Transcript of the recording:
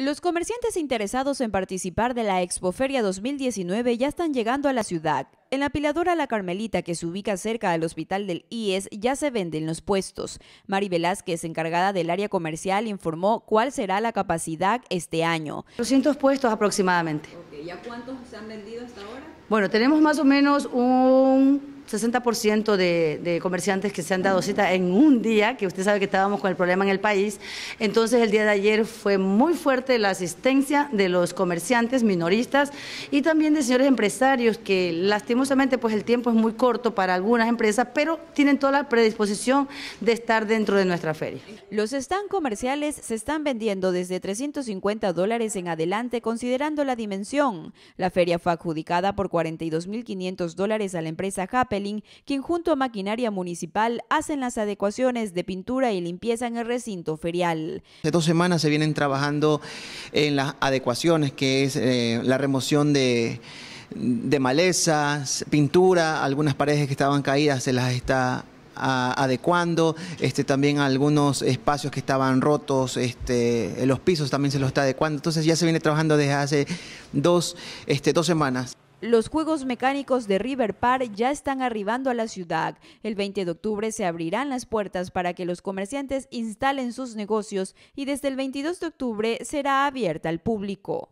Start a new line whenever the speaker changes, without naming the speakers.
Los comerciantes interesados en participar de la Expoferia 2019 ya están llegando a la ciudad. En la piladora La Carmelita, que se ubica cerca al hospital del IES, ya se venden los puestos. Mari Velázquez, encargada del área comercial, informó cuál será la
capacidad este año. 200 puestos aproximadamente.
¿Ya cuántos se han vendido hasta ahora?
Bueno, tenemos más o menos un 60% de, comerciantes que se han dado cita en un día, que usted sabe que estábamos con el problema en el país. Entonces el día de ayer fue muy fuerte la asistencia de los comerciantes minoristas y también de señores empresarios que lastimosamente pues el tiempo es muy corto para algunas empresas, pero tienen toda la predisposición de estar dentro de nuestra feria. Los stand comerciales se están vendiendo desde
350 dólares en adelante considerando la dimensión. La feria fue adjudicada por 42.500 dólares a la empresa Happel quien junto a maquinaria municipal hacen las adecuaciones de pintura y limpieza en el recinto ferial.
Hace dos semanas se vienen trabajando en las adecuaciones, que es eh, la remoción de malezas, pintura, algunas paredes que estaban caídas se las está ah, adecuando, este, también algunos espacios que estaban rotos, este, los pisos también se los está adecuando, entonces ya se viene trabajando desde hace dos, este, dos semanas.
Los Juegos Mecánicos de River Park ya están arribando a la ciudad. El 20 de octubre se abrirán las puertas para que los comerciantes instalen sus negocios y desde el 22 de octubre
será abierta al público.